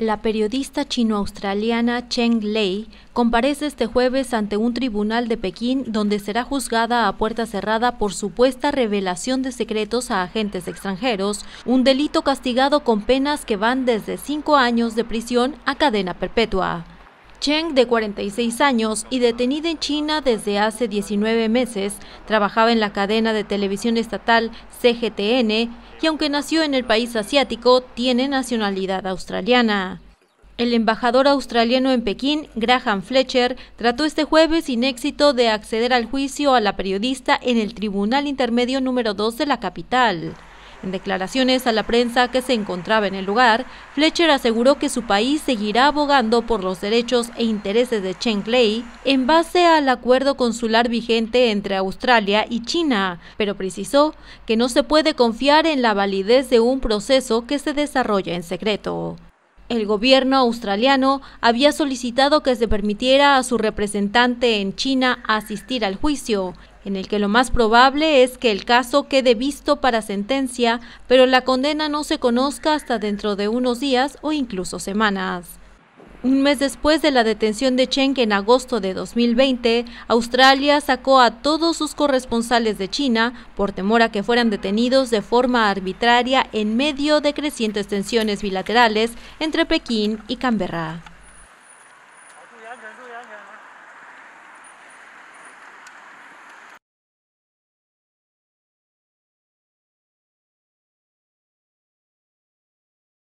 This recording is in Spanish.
La periodista chino-australiana Cheng Lei comparece este jueves ante un tribunal de Pekín donde será juzgada a puerta cerrada por supuesta revelación de secretos a agentes extranjeros, un delito castigado con penas que van desde cinco años de prisión a cadena perpetua. Cheng, de 46 años y detenida en China desde hace 19 meses, trabajaba en la cadena de televisión estatal CGTN y aunque nació en el país asiático, tiene nacionalidad australiana. El embajador australiano en Pekín, Graham Fletcher, trató este jueves sin éxito de acceder al juicio a la periodista en el Tribunal Intermedio número 2 de la capital. En declaraciones a la prensa que se encontraba en el lugar, Fletcher aseguró que su país seguirá abogando por los derechos e intereses de Chen Lei en base al acuerdo consular vigente entre Australia y China, pero precisó que no se puede confiar en la validez de un proceso que se desarrolla en secreto. El gobierno australiano había solicitado que se permitiera a su representante en China asistir al juicio en el que lo más probable es que el caso quede visto para sentencia, pero la condena no se conozca hasta dentro de unos días o incluso semanas. Un mes después de la detención de Cheng en agosto de 2020, Australia sacó a todos sus corresponsales de China por temor a que fueran detenidos de forma arbitraria en medio de crecientes tensiones bilaterales entre Pekín y Canberra.